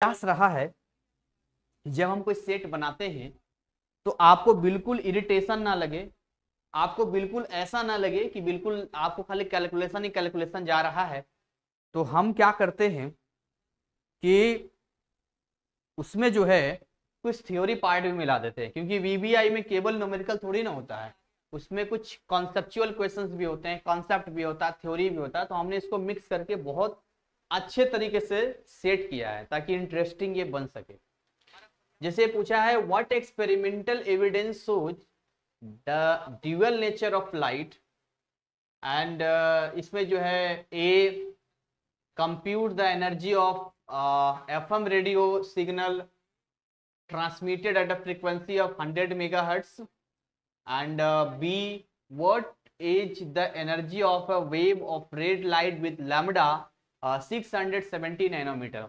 प्रयास रहा है जब हम कोई सेट बनाते हैं तो आपको बिल्कुल इरिटेशन ना लगे आपको बिल्कुल ऐसा ना लगे कि बिल्कुल आपको खाली कैलकुलेशन ही कैलकुलेशन जा रहा है तो हम क्या करते हैं कि उसमें जो है कुछ थ्योरी पार्ट भी मिला देते हैं क्योंकि वीबीआई में केवल नोमेरिकल थोड़ी ना होता है उसमें कुछ कॉन्सेप्चुअल क्वेश्चंस भी होते हैं कॉन्सेप्ट भी होता है थ्योरी भी होता है तो हमने इसको मिक्स करके बहुत अच्छे तरीके से सेट किया है ताकि इंटरेस्टिंग ये बन सके जैसे पूछा है what experimental evidence shows the dual nature of light and इसमें जो है a compute the energy of F M radio signal transmitted at a frequency of 100 megahertz and uh, b what is the energy of a wave of red light with lambda six hundred seventy nanometre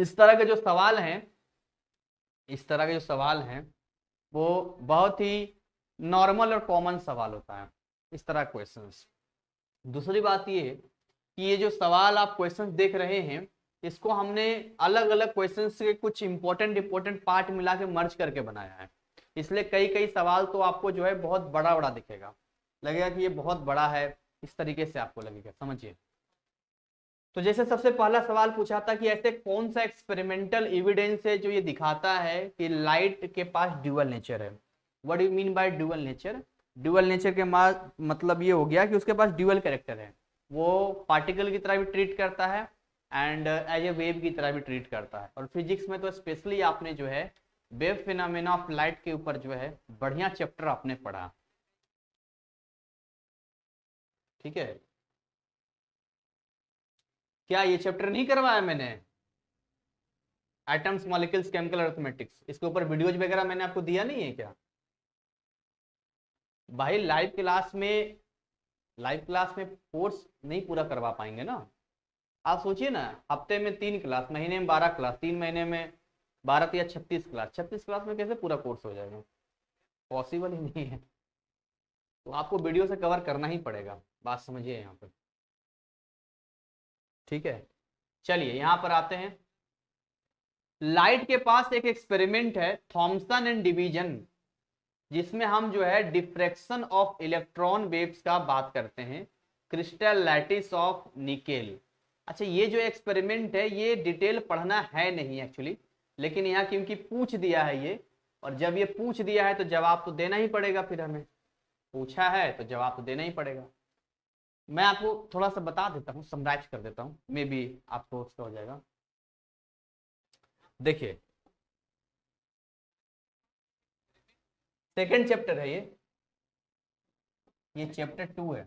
इस तरह के जो सवाल हैं इस तरह के जो सवाल हैं वो बहुत ही नॉर्मल और कॉमन सवाल होता है इस तरह क्वेश्चन दूसरी बात ये कि ये जो सवाल आप क्वेश्चन देख रहे हैं इसको हमने अलग अलग क्वेश्चन के कुछ इंपॉर्टेंट इंपॉर्टेंट पार्ट मिला के मर्ज करके बनाया है इसलिए कई कई सवाल तो आपको जो है बहुत बड़ा बड़ा दिखेगा लगेगा कि ये बहुत बड़ा है इस तरीके से आपको लगेगा समझिए तो जैसे सबसे पहला सवाल पूछा था कि ऐसे कौन सा एक्सपेरिमेंटल एविडेंस है जो ये दिखाता है कि लाइट के पास ड्यूअल नेचर है what you mean by dual nature dual nature के मतलब ये हो गया कि उसके पास ड्यूअल कैरेक्टर है वो पार्टिकल की तरह भी ट्रीट करता है एंड एज ए वेव की तरह भी ट्रीट करता है और फिजिक्स में तो स्पेशली आपने जो है वेव फिनोमेना ऑफ लाइट के ऊपर जो है बढ़िया चैप्टर आपने पढ़ा ठीक है क्या ये चैप्टर नहीं करवाया मैंने एटम्स मॉलिक्यूल्स केमिकल अर्थमेटिक्स इसके ऊपर वीडियोज वगैरह मैंने आपको दिया नहीं है क्या भाई लाइव क्लास में लाइव क्लास में कोर्स नहीं पूरा करवा पाएंगे ना आप सोचिए ना हफ्ते में तीन क्लास महीने में बारह क्लास तीन महीने में बारह या छत्तीस क्लास छत्तीस क्लास में कैसे पूरा कोर्स हो जाएगा पॉसिबल ही नहीं है तो आपको वीडियो से कवर करना ही पड़ेगा बात समझिए यहाँ पर ठीक है चलिए यहां पर आते हैं लाइट के पास एक एक्सपेरिमेंट है थॉम्सन एंड डिवीजन जिसमें हम जो है डिफ्रेक्शन ऑफ इलेक्ट्रॉन वेव्स का बात करते हैं क्रिस्टल लैटिस ऑफ निकेल अच्छा ये जो एक्सपेरिमेंट है ये डिटेल पढ़ना है नहीं एक्चुअली लेकिन यहाँ क्योंकि पूछ दिया है ये और जब ये पूछ दिया है तो जवाब तो देना ही पड़ेगा फिर हमें पूछा है तो जवाब तो देना ही पड़ेगा मैं आपको थोड़ा सा बता देता हूँ समराइज कर देता हूँ मे बी आपको उसका हो जाएगा देखिए सेकेंड चैप्टर है ये ये चैप्टर टू है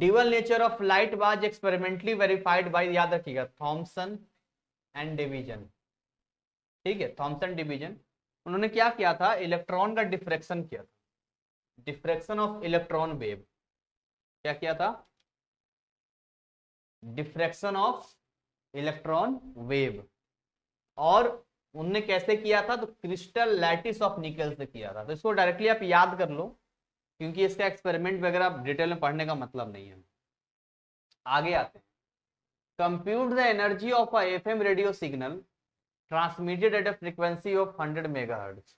dual nature of light was experimentally verified by याद रखिएगा थॉमसन एंड डिवीजन ठीक है थॉमसन डिवीजन उन्होंने क्या किया था इलेक्ट्रॉन का डिफ्रेक्शन किया था डिफ्रेक्शन ऑफ इलेक्ट्रॉन वेव क्या किया था डिफ्रेक्शन ऑफ इलेक्ट्रॉन वेव और उनने कैसे किया था तो क्रिस्टल लैटिस ऑफ निकल से किया था तो इसको डायरेक्टली आप याद कर लो क्योंकि इसका एक्सपेरिमेंट वगैरह आप डिटेल में पढ़ने का मतलब नहीं है आगे आते हैं compute the energy of a FM radio signal transmitted at a frequency of 100 megahertz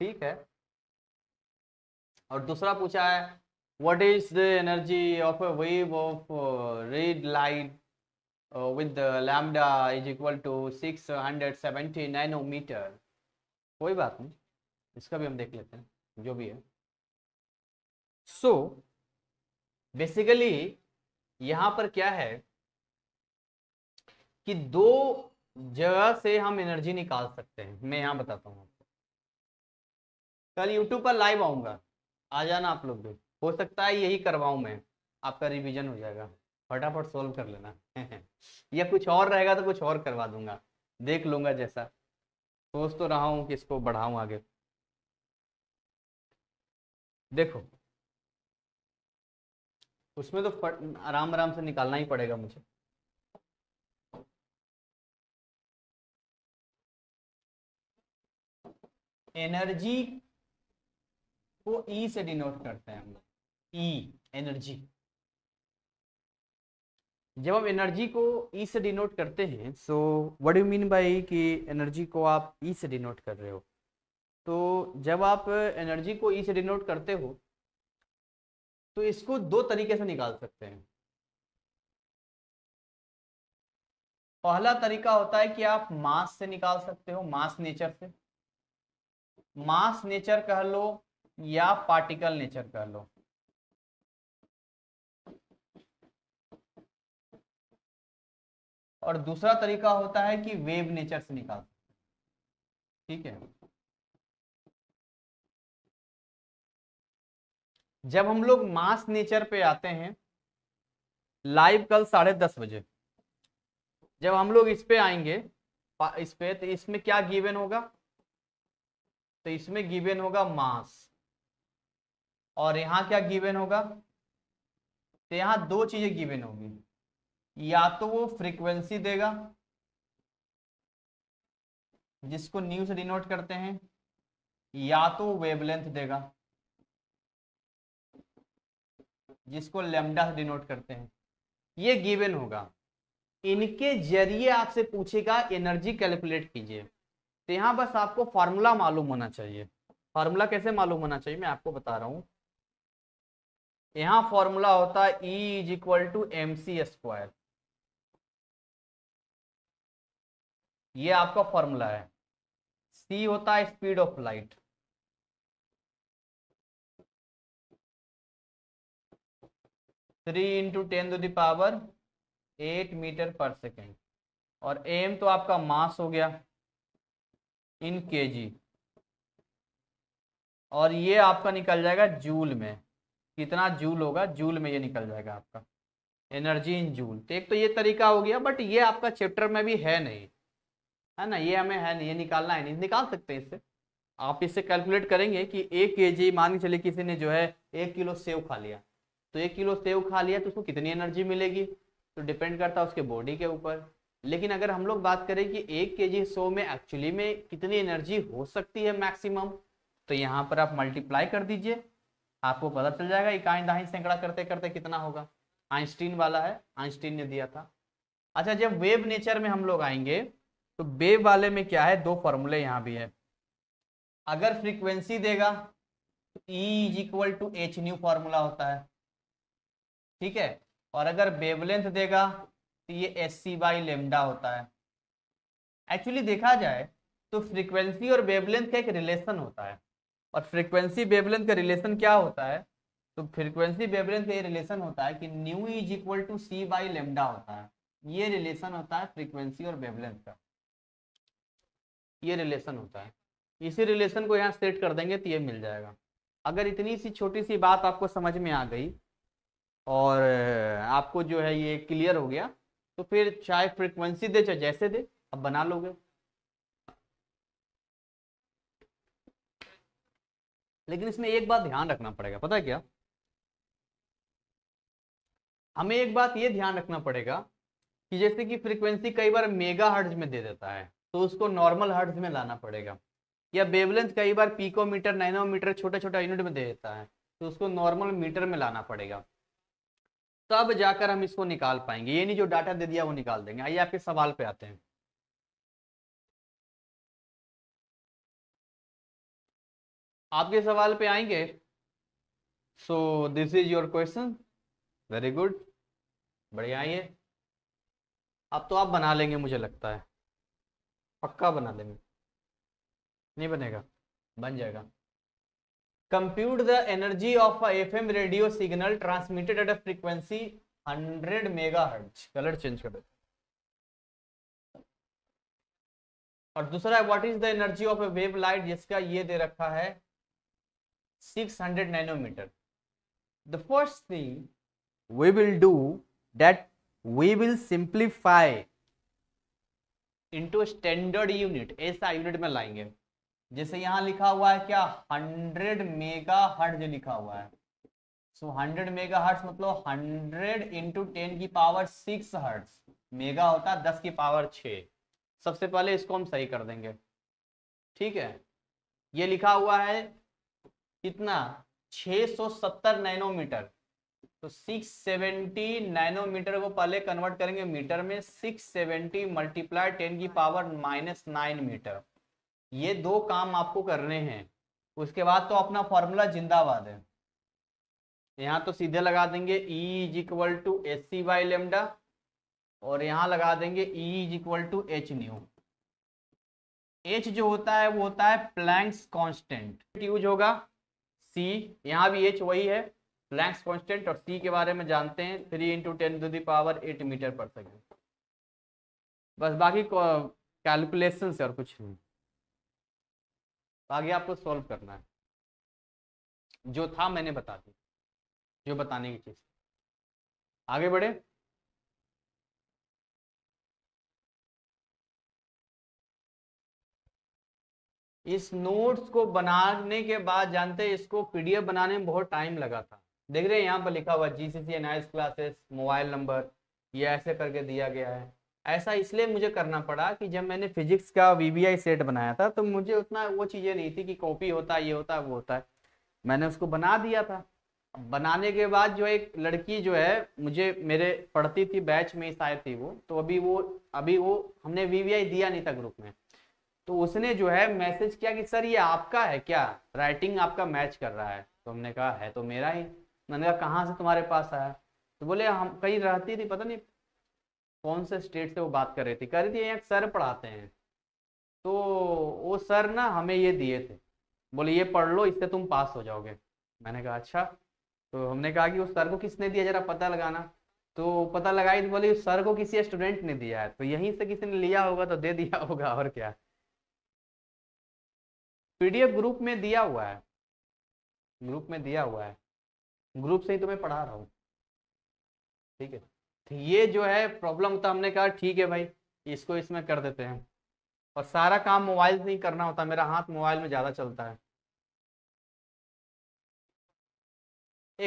ठीक है और दूसरा पूछा है what is the energy of a wave of red light with lambda is equal to six hundred seventy 670 कोई बात नहीं इसका भी हम देख लेते हैं जो भी है सो so, बेसिकली यहाँ पर क्या है कि दो जगह से हम एनर्जी निकाल सकते हैं मैं यहाँ बताता हूँ आपको कल यूट्यूब पर लाइव आऊंगा आ जाना आप लोग भी हो सकता है यही करवाऊँ मैं आपका रिविजन हो जाएगा फटाफट सॉल्व कर लेना या कुछ और रहेगा तो कुछ और करवा दूंगा देख लूंगा जैसा सोच तो रहा हूँ कि इसको बढ़ाऊँ आगे देखो उसमें तो आराम आराम से निकालना ही पड़ेगा मुझे एनर्जी को ई e से डिनोट करते हैं हम लोग ई e, एनर्जी जब हम एनर्जी को ई e से डिनोट करते हैं so what you mean by कि एनर्जी को आप ई से डिनोट कर रहे हो तो जब आप एनर्जी को ई से डिनोट करते हो तो इसको दो तरीके से निकाल सकते हैं पहला तरीका होता है कि आप मास से निकाल सकते हो मास नेचर से मास नेचर कह लो या पार्टिकल नेचर कह लो और दूसरा तरीका होता है कि वेव नेचर से निकाल ठीक है जब हम लोग मास नेचर पे आते हैं लाइव कल साढ़े दस बजे जब हम लोग इस पे आएंगे इस पे तो इसमें क्या गिवन होगा तो इसमें गिवन होगा मास और यहाँ क्या गिवन होगा तो यहाँ दो चीज़ें गिवन होगी या तो वो फ्रीक्वेंसी देगा जिसको न्यूज डिनोट करते हैं या तो वेवलेंथ देगा जिसको लेमडा डिनोट करते हैं ये गिवन होगा इनके जरिए आपसे पूछेगा एनर्जी कैलकुलेट कीजिए तो यहाँ बस आपको फार्मूला मालूम होना चाहिए फार्मूला कैसे मालूम होना चाहिए मैं आपको बता रहा हूं यहां फॉर्मूला होता है E is equal to M C square ये आपका फॉर्मूला है सी होता है speed of light three into ten to the power eight metre per second और एम तो आपका मास हो गया इन केजी और ये आपका निकल जाएगा जूल में कितना जूल होगा जूल में ये निकल जाएगा आपका एनर्जी इन जूल तो एक तो ये तरीका हो गया बट ये आपका चैप्टर में भी है नहीं है ना ये हमें है नहीं ये निकालना है नहीं निकाल सकते इससे आप इससे कैलकुलेट करेंगे कि एक के जी मान के चलिए किसी ने जो है एक किलो सेव खा लिया तो एक किलो सेव खा लिया तो उसको कितनी एनर्जी मिलेगी तो डिपेंड करता है उसके बॉडी के ऊपर लेकिन अगर हम लोग बात करें कि एक के जी सेव में एक्चुअली में कितनी एनर्जी हो सकती है मैक्सिमम तो यहाँ पर आप मल्टीप्लाई कर दीजिए आपको पता चल जाएगा इकाई दहाई सैकड़ा करते करते कितना होगा आइंस्टीन वाला है आइंस्टीन ने दिया था अच्छा जब वेव नेचर में हम लोग आएंगे तो वेव वाले में क्या है दो फॉर्मूले यहाँ भी है अगर फ्रीक्वेंसी देगा तो E is equal to H nu formula होता है ठीक है और अगर वेवलेंथ देगा तो ये एस सी बाई लेमडा होता है एक्चुअली देखा जाए तो फ्रीक्वेंसी और वेवलेंथ का एक रिलेशन होता है और फ्रिक्वेंसी वेवलेंथ का रिलेशन क्या होता है तो फ्रिक्वेंसी वेवलेंथ का ये रिलेशन होता है कि nu is equal to C by lambda होता है ये रिलेशन होता है फ्रीक्वेंसी और वेवलेंथ का ये रिलेशन होता है इसी रिलेशन को यहाँ सेट कर देंगे तो ये मिल जाएगा अगर इतनी सी छोटी सी बात आपको समझ में आ गई और आपको जो है ये क्लियर हो गया तो फिर चाहे फ्रिक्वेंसी दे चाहे जैसे दे अब बना लोगे लेकिन इसमें एक बात ध्यान रखना पड़ेगा पता है क्या हमें एक बात ये ध्यान रखना पड़ेगा कि जैसे कि फ्रीक्वेंसी कई बार मेगा हर्ट्ज में दे देता है तो उसको नॉर्मल हर्ट्ज में लाना पड़ेगा या बेबलेंस कई बार पीकोमीटर मीटर छोटा छोटा यूनिट में दे देता है तो उसको नॉर्मल मीटर में लाना पड़ेगा तब जाकर हम इसको निकाल पाएंगे ये नहीं जो डाटा दे दिया वो निकाल देंगे आइए आपके सवाल पे आते हैं आपके सवाल पे आएंगे so this is your question very good बढ़िया ये अब तो आप बना लेंगे मुझे लगता है पक्का बना लेंगे नहीं बनेगा बन जाएगा compute the energy of F M radio signal transmitted at a frequency 100 megahertz colour change कर देते और दूसरा what is the energy of a wave light जिसका ये दे रखा है 600 nanometer the first thing we will do that we will simplify into standard unit ऐसा unit में लाएंगे जैसे यहाँ लिखा हुआ है क्या 100 मेगा हर्ज लिखा हुआ है सो so, 100 मेगा हर्ट्स मतलब 100 इंटू टेन की पावर 6 हर्ट्स मेगा होता है 10 की पावर 6 सबसे पहले इसको हम सही कर देंगे ठीक है ये लिखा हुआ है कितना 670 नैनोमीटर तो 670 नैनोमीटर को पहले कन्वर्ट करेंगे मीटर में 670 मल्टीप्लाई टेन की पावर माइनस नाइन मीटर ये दो काम आपको करने हैं उसके बाद तो अपना फॉर्मूला जिंदाबाद है यहाँ तो सीधे लगा देंगे E is equal to S C by lambda और यहाँ लगा देंगे E is equal to H nu H जो होता है वो होता है प्लैंक्स कांस्टेंट यूज होगा सी यहाँ भी एच वही है लैंक्स कॉन्स्टेंट और सी के बारे में जानते हैं three into ten to the power eight metre per second बस बाकी कैलकुलेशन से और कुछ नहीं बाकी आपको सॉल्व करना है जो था मैंने बता दिया जो बताने की चीज़ आगे बढ़े इस नोट्स को बनाने के बाद जानते हैं इसको पीडीएफ बनाने में बहुत टाइम लगा था देख रहे हैं यहाँ पर लिखा हुआ G C C classes mobile number ये ऐसे करके दिया गया है ऐसा इसलिए मुझे करना पड़ा कि जब मैंने फिजिक्स का वी सेट बनाया था तो मुझे उतना वो चीज़ें नहीं थी कि कॉपी होता है ये होता है वो होता है मैंने उसको बना दिया था बनाने के बाद जो एक लड़की जो है मुझे मेरे पढ़ती थी बैच में शायद थी वो तो अभी वो अभी वो हमने वी दिया नहीं था ग्रुप में तो उसने जो है मैसेज किया कि सर ये आपका है क्या राइटिंग आपका मैच कर रहा है तो हमने कहा है तो मेरा ही मैंने कहा कहाँ से तुम्हारे पास आया तो बोले हम कहीं रहती थी पता नहीं कौन से स्टेट से वो बात कर रही थी कह रही थी एक सर पढ़ाते हैं तो वो सर ना हमें ये दिए थे बोले ये पढ़ लो इससे तुम पास हो जाओगे मैंने कहा अच्छा तो हमने कहा कि उस सर को किसने दिया जरा पता लगाना तो पता लगाई तो बोले उस सर को किसी स्टूडेंट ने दिया है तो यहीं से किसी ने लिया होगा तो दे दिया होगा और क्या पीडीएफ ग्रुप में दिया हुआ है ग्रुप में दिया हुआ है ग्रुप से ही तुम्हें तो पढ़ा रहा हूँ ठीक है तो ये जो है प्रॉब्लम तो हमने कहा ठीक है भाई इसको इसमें कर देते हैं और सारा काम मोबाइल से ही करना होता मेरा हाथ मोबाइल में ज़्यादा चलता है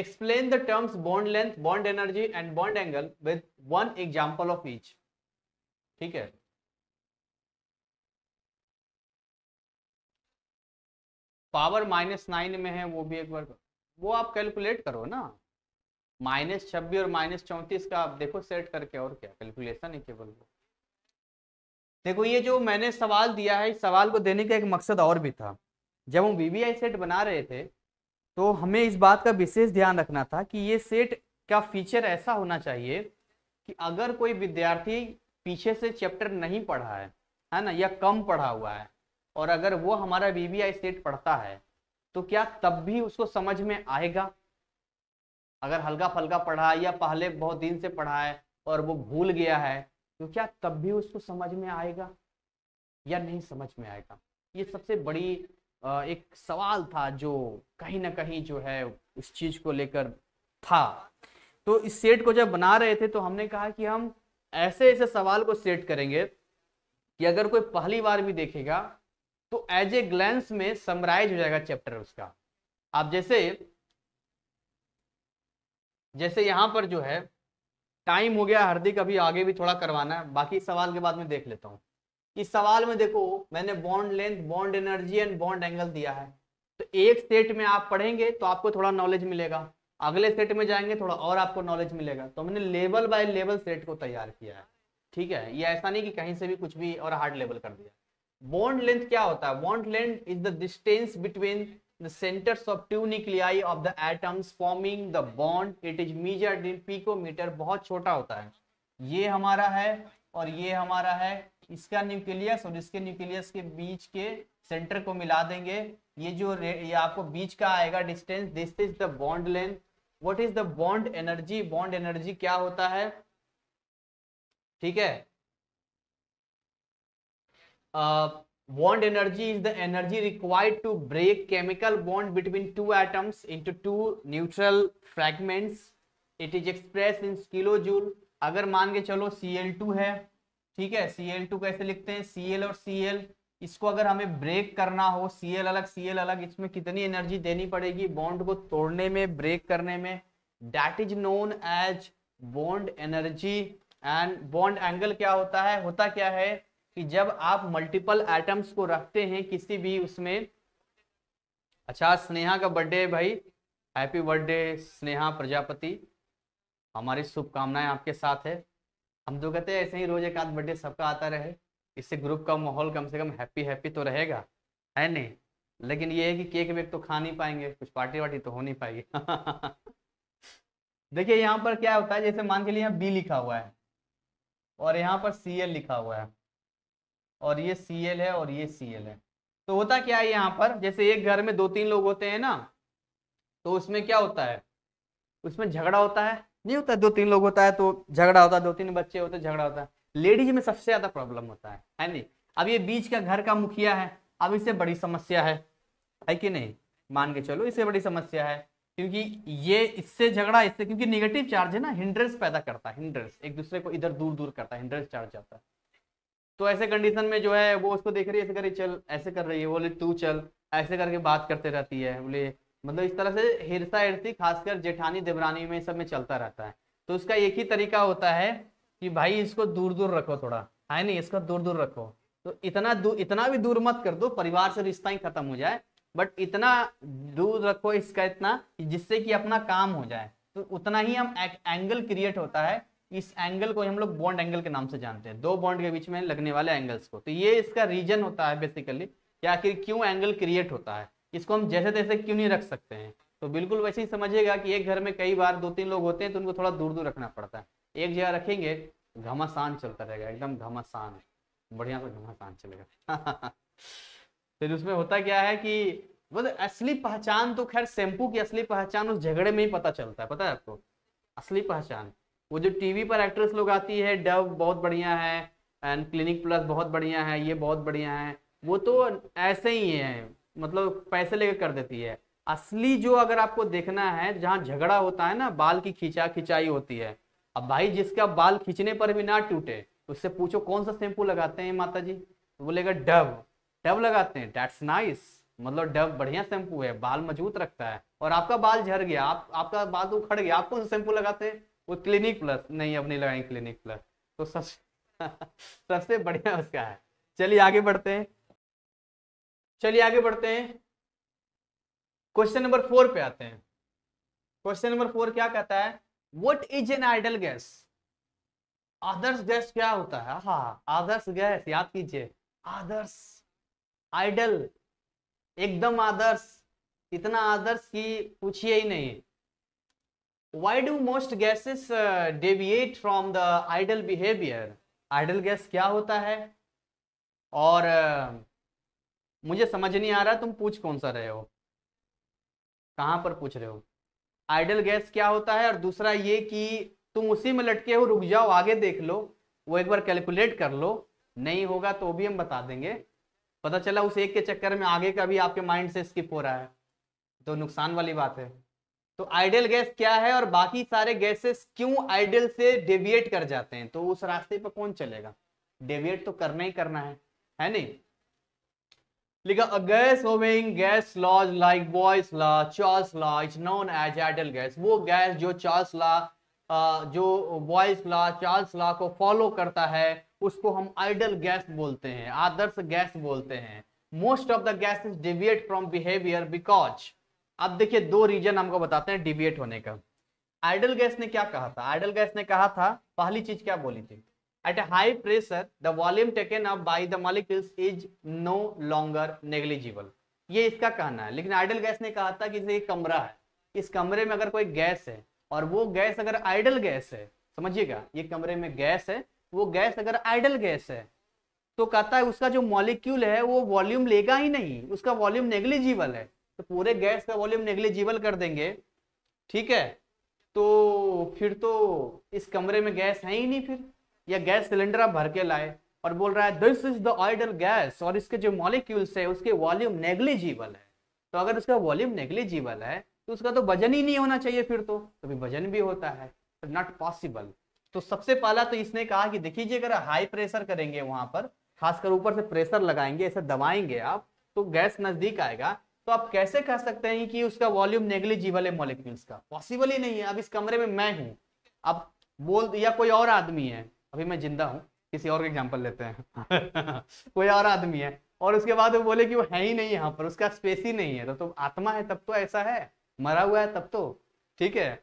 explain the terms bond length bond energy and bond angle with one example of each ठीक है पावर माइनस नाइन में है वो भी एक बार वो आप कैलकुलेट करो ना माइनस छब्बीस और माइनस चौंतीस का आप देखो सेट करके और क्या कैलकुलेशन है केवल वो देखो ये जो मैंने सवाल दिया है इस सवाल को देने का एक मकसद और भी था जब हम वीवीआई सेट बना रहे थे तो हमें इस बात का विशेष ध्यान रखना था कि ये सेट का फीचर ऐसा होना चाहिए कि अगर कोई विद्यार्थी पीछे से चैप्टर नहीं पढ़ा है है ना या कम पढ़ा हुआ है और अगर वो हमारा वीवीआई सेट पढ़ता है तो क्या तब भी उसको समझ में आएगा अगर हल्का फल्का पढ़ा या पहले बहुत दिन से पढ़ा है और वो भूल गया है तो क्या तब भी उसको समझ में आएगा या नहीं समझ में आएगा ये सबसे बड़ी एक सवाल था जो कहीं ना कहीं जो है उस चीज को लेकर था तो इस सेट को जब बना रहे थे तो हमने कहा कि हम ऐसे ऐसे सवाल को सेट करेंगे कि अगर कोई पहली बार भी देखेगा तो एज ए ग्लैंस में समराइज हो जाएगा चैप्टर उसका आप जैसे जैसे यहां पर जो है टाइम हो गया हार्दिक अभी आगे भी थोड़ा करवाना है बाकी सवाल के बाद में देख लेता हूँ इस सवाल में देखो मैंने bond length bond energy and bond angle दिया है तो एक सेट में आप पढ़ेंगे तो आपको थोड़ा नॉलेज मिलेगा अगले सेट में जाएंगे थोड़ा और आपको नॉलेज मिलेगा तो मैंने लेवल बाय लेवल सेट को तैयार किया है ठीक है ये ऐसा नहीं कि कहीं से भी कुछ भी और हार्ड लेवल कर दिया बॉन्ड लेंथ क्या होता है bond length is the distance between the centres of two nuclei of the atoms forming the bond it is measured in picometre बहुत छोटा होता है ये हमारा है और ये हमारा है इसका न्यूक्लियस और इसके न्यूक्लियस के बीच के सेंटर को मिला देंगे ये जो ये आपको बीच का आएगा distance this is the bond length what is the bond energy bond energy क्या होता है ठीक है bond energy is the energy required to break chemical bond between two atoms into two neutral fragments it is express in kilojoule अगर मान के चलो C L two है ठीक है सी कैसे लिखते हैं सी और सी एल इसको अगर हमें ब्रेक करना हो सी अलग सी एल अलग इसमें कितनी एनर्जी देनी पड़ेगी बॉन्ड को तोड़ने में ब्रेक करने में that is known as bond energy and bond angle क्या होता है होता क्या है कि जब आप मल्टीपल एटम्स को रखते हैं किसी भी उसमें अच्छा स्नेहा का बर्थडे भाई हैप्पी बर्थडे स्नेहा प्रजापति हमारी शुभकामनाएं आपके साथ है हम तो कहते हैं ऐसे ही रोज एक आध बर्थडे सबका आता रहे इससे ग्रुप का माहौल कम से कम हैप्पी हैप्पी तो रहेगा है नहीं लेकिन ये है कि केक वेक तो खा नहीं पाएंगे कुछ पार्टी वार्टी तो हो नहीं पाएगी देखिए यहाँ पर क्या होता है जैसे मान के लिए यहाँ बी लिखा हुआ है और यहाँ पर सी लिखा हुआ है और ये सी एल है और ये सी एल है तो होता क्या है यहाँ पर जैसे एक घर में दो तीन लोग होते हैं ना तो उसमें क्या होता है उसमें झगड़ा होता है नहीं होता है, दो तीन लोग होता है तो झगड़ा होता है दो तीन बच्चे होते झगड़ा होता है लेडीज में सबसे ज्यादा प्रॉब्लम होता है है नहीं अब ये बीच का घर का मुखिया है अब इससे बड़ी समस्या है है कि नहीं मान के चलो इससे बड़ी समस्या है क्योंकि ये इससे झगड़ा इससे क्योंकि नेगेटिव चार्ज है ना हिंड्रेंस पैदा करता है हिंड्रेंस एक दूसरे को इधर दूर दूर करता है हिंड्रेंस चार्ज जाता है तो ऐसे कंडीशन में जो है वो उसको देख रही है ऐसे कर रही चल ऐसे कर रही है बोले तू चल ऐसे करके बात करते रहती है बोले मतलब इस तरह से हिरसा हिरसी खासकर जेठानी देवरानी में सब में चलता रहता है तो उसका एक ही तरीका होता है कि भाई इसको दूर दूर रखो थोड़ा है नहीं इसको दूर दूर रखो तो इतना दूर इतना भी दूर मत कर दो परिवार से रिश्ता ही खत्म हो जाए बट इतना दूर रखो इसका इतना जिससे कि अपना काम हो जाए तो उतना ही हम एंगल क्रिएट होता है इस एंगल को हम लोग बॉन्ड एंगल के नाम से जानते हैं दो बॉन्ड के बीच में लगने वाले एंगल्स को तो ये इसका रीजन होता है बेसिकली कि आखिर क्यों एंगल क्रिएट होता है इसको हम जैसे तैसे क्यों नहीं रख सकते हैं तो बिल्कुल वैसे ही समझिएगा कि एक घर में कई बार दो तीन लोग होते हैं तो उनको थोड़ा दूर दूर रखना पड़ता है एक जगह रखेंगे घमासान चलता रहेगा एकदम घमासान बढ़िया से घमासान चलेगा फिर उसमें होता क्या है कि मतलब असली पहचान तो खैर शैम्पू की असली पहचान उस झगड़े में ही पता चलता है पता है आपको असली पहचान वो जो टीवी पर एक्ट्रेस लोग आती है डव बहुत बढ़िया है एंड क्लिनिक प्लस बहुत बढ़िया है ये बहुत बढ़िया है वो तो ऐसे ही है मतलब पैसे लेकर कर देती है असली जो अगर आपको देखना है जहाँ झगड़ा होता है ना बाल की खींचा खिंचाई होती है अब भाई जिसका बाल खींचने पर भी ना टूटे उससे पूछो कौन सा शैम्पू लगाते हैं माता जी तो बोलेगा डव डव लगाते हैं डेट्स नाइस मतलब डव बढ़िया शैम्पू है बाल मजबूत रखता है और आपका बाल झर गया आप आपका बाल तो उखड़ गया आप कौन सा शैम्पू लगाते हैं वो क्लिनिक प्लस नहीं अब नहीं लगाएंगे क्लिनिक प्लस तो सबसे सबसे बढ़िया उसका है चलिए आगे बढ़ते हैं चलिए आगे बढ़ते हैं क्वेश्चन नंबर फोर पे आते हैं क्वेश्चन नंबर फोर क्या कहता है what is an ideal gas आदर्श गैस क्या होता है हा आदर्श गैस याद कीजिए आदर्श आइडल एकदम आदर्श इतना आदर्श कि पूछिए ही नहीं why do most gases uh, deviate from the behaviour behavior gas gas क्या होता है और uh, मुझे समझ नहीं आ रहा तुम पूछ कौन सा रहे हो कहाँ पर पूछ रहे हो आइडल गैस क्या होता है और दूसरा ये कि तुम उसी में लटके हो रुक जाओ आगे देख लो वो एक बार कैलकुलेट कर लो नहीं होगा तो भी हम बता देंगे पता चला उस एक के चक्कर में आगे का भी आपके माइंड से स्किप हो रहा है तो नुकसान वाली बात है तो आइडियल गैस क्या है और बाकी सारे गैसेस क्यों आइडियल से डेविएट कर जाते हैं तो उस रास्ते पर कौन चलेगा डेविएट तो करना ही करना है है नहीं लिखा a gas obeying gas laws like Boyle's law Charles law is known as ideal gas वो गैस जो चार्ल्स ला जो बॉयस ला चार्ल्स ला को फॉलो करता है उसको हम आइडियल गैस बोलते हैं आदर्श गैस बोलते हैं most of the gas is deviate from behaviour because अब देखिए दो रीजन हमको बताते हैं डिविएट होने का आइडल गैस ने क्या कहा था आइडल गैस ने कहा था पहली चीज क्या बोली थी at a high pressure the volume taken up by the molecules is no longer negligible ये इसका कहना है लेकिन आइडल गैस ने कहा था कि ये कमरा है इस कमरे में अगर कोई गैस है और वो गैस अगर आइडल गैस है समझिएगा ये कमरे में गैस है वो गैस अगर आइडल गैस है तो कहता है उसका जो मॉलिक्यूल है वो वॉल्यूम लेगा ही नहीं उसका वॉल्यूम नेग्लिजिबल है तो पूरे गैस का वॉल्यूम नेग्लिजिबल कर देंगे ठीक है तो फिर तो इस कमरे में गैस है ही नहीं फिर या गैस सिलेंडर आप भर के लाए और बोल रहा है this is the ideal gas और इसके जो मॉलिक्यूल्स है उसके वॉल्यूम नेग्लिजिबल है तो अगर उसका वॉल्यूम नेग्लिजिबल है तो उसका तो वजन ही नहीं होना चाहिए फिर तो कभी तो वजन भी होता है तो नॉट पॉसिबल तो सबसे पहला तो इसने कहा कि देखिए अगर हाई प्रेशर करेंगे वहां पर खासकर ऊपर से प्रेशर लगाएंगे ऐसे दबाएंगे आप तो गैस नजदीक आएगा तो आप कैसे कह सकते हैं कि उसका वॉल्यूम नेग्लिजिबल है मॉलिक्यूल्स का पॉसिबल ही नहीं है अब इस कमरे में मैं हूं अब बोल या कोई और आदमी है अभी मैं जिंदा हूं किसी और एग्जाम्पल लेते हैं कोई और आदमी है और उसके बाद वो बोले कि वो है ही नहीं यहाँ पर उसका स्पेस ही नहीं है तो, तो आत्मा है तब तो ऐसा है मरा हुआ है तब तो ठीक है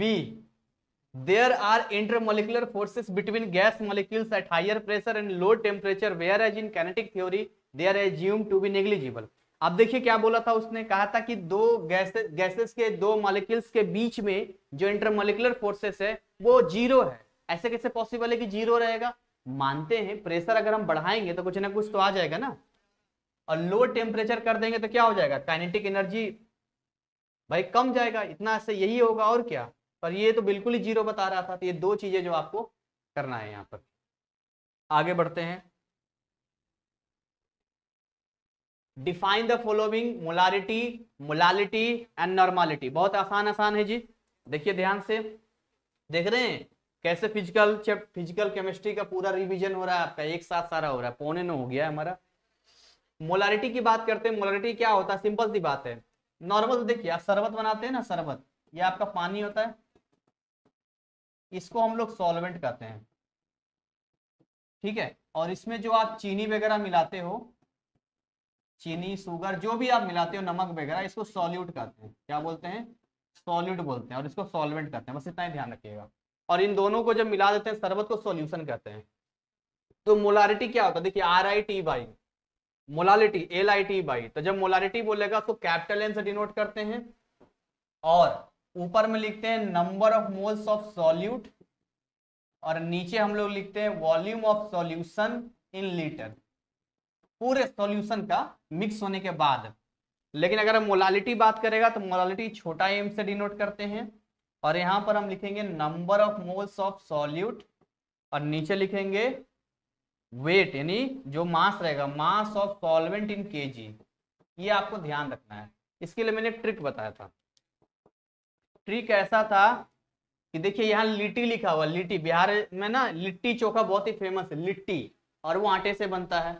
be are intermolecular forces between gas molecules at higher pressure and low temperature whereas in kinetic theory they are assume to be negligible अब देखिए क्या बोला था उसने कहा था कि दो गैसे गैसेस के दो मॉलिक्यूल्स के बीच में जो इंटरमोलिकुलर फोर्सेस है वो जीरो है ऐसे कैसे पॉसिबल है कि जीरो रहेगा मानते हैं प्रेशर अगर हम बढ़ाएंगे तो कुछ ना कुछ तो आ जाएगा ना और लो टेम्परेचर कर देंगे तो क्या हो जाएगा काइनेटिक एनर्जी भाई कम जाएगा इतना ऐसे यही होगा और क्या पर ये तो बिल्कुल ही जीरो बता रहा था तो ये दो चीजें जो आपको करना है यहाँ पर आगे बढ़ते हैं define the following molarity molality and normality बहुत आसान आसान है जी देखिए ध्यान से देख रहे हैं कैसे फिजिकल फिजिकल केमिस्ट्री का पूरा रिवीजन हो रहा है आपका एक साथ सारा हो रहा है पौने न हो गया हमारा मोलारिटी की बात करते हैं मोलारिटी क्या होता है सिंपल सी बात है नॉर्मल देखिए आप शरबत बनाते हैं ना शरबत ये आपका पानी होता है इसको हम लोग सॉल्वेंट कहते हैं ठीक है और इसमें जो आप चीनी वगैरह मिलाते हो चीनी शुगर जो भी आप मिलाते हो नमक वगैरह इसको सॉल्यूट कहते हैं क्या बोलते हैं सॉल्यूट बोलते हैं और इसको सॉल्वेंट कहते हैं बस इतना ही ध्यान रखिएगा और इन दोनों को जब मिला देते हैं शरबत को सॉल्यूशन कहते हैं तो मोलारिटी क्या होता है देखिए R I T by molality L I T by तो जब मोलारिटी बोलेगा तो कैपिटल एन से डिनोट करते हैं और ऊपर में लिखते हैं number of moles of solute और नीचे हम लोग लिखते हैं volume of solution in litre पूरे सॉल्यूशन का मिक्स होने के बाद लेकिन अगर हम मोलालिटी बात करेगा तो मोलालिटी छोटा एम से डिनोट करते हैं और यहाँ पर हम लिखेंगे number of moles of solute और नीचे लिखेंगे वेट यानी जो मास रहेगा मास ऑफ सॉल्वेंट इन जी ये आपको ध्यान रखना है इसके लिए मैंने ट्रिक बताया था ट्रिक ऐसा था कि देखिए यहाँ लिट्टी लिखा हुआ लिट्टी बिहार में ना लिट्टी चोखा बहुत ही फेमस है लिट्टी और वो आटे से बनता है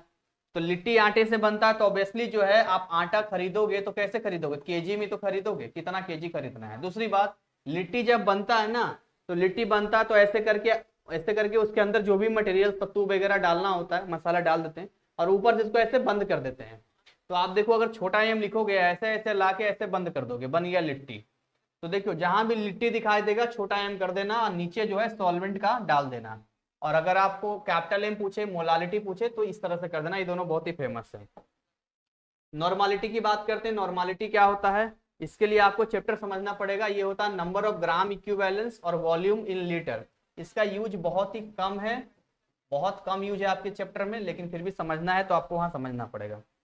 तो लिट्टी आटे से बनता है तो ऑब्वियसली जो है आप आटा खरीदोगे तो कैसे खरीदोगे केजी में तो खरीदोगे कितना केजी खरीदना है दूसरी बात लिट्टी जब बनता है ना तो लिट्टी बनता है तो ऐसे करके ऐसे करके उसके अंदर जो भी मटेरियल सत्तू वगैरह डालना होता है मसाला डाल देते हैं और ऊपर से इसको ऐसे बंद कर देते हैं तो आप देखो अगर छोटा एम लिखोगे ऐसे ऐसे ला के ऐसे बंद कर दोगे बन गया लिट्टी तो देखियो जहां भी लिट्टी दिखाई देगा छोटा एम कर देना और नीचे जो है सॉल्वेंट का डाल देना और अगर आपको कैपिटल एम पूछे मोलालिटी पूछे तो इस तरह से कर देना ये दोनों बहुत ही फेमस है नॉर्मालिटी की बात करते हैं नॉर्मालिटी क्या होता है इसके लिए आपको चैप्टर समझना पड़ेगा ये होता है नंबर ऑफ ग्राम इक्विवेलेंस और वॉल्यूम इन लीटर इसका यूज बहुत ही कम है बहुत कम यूज है आपके चैप्टर में लेकिन फिर भी समझना है तो आपको वहां समझना पड़ेगा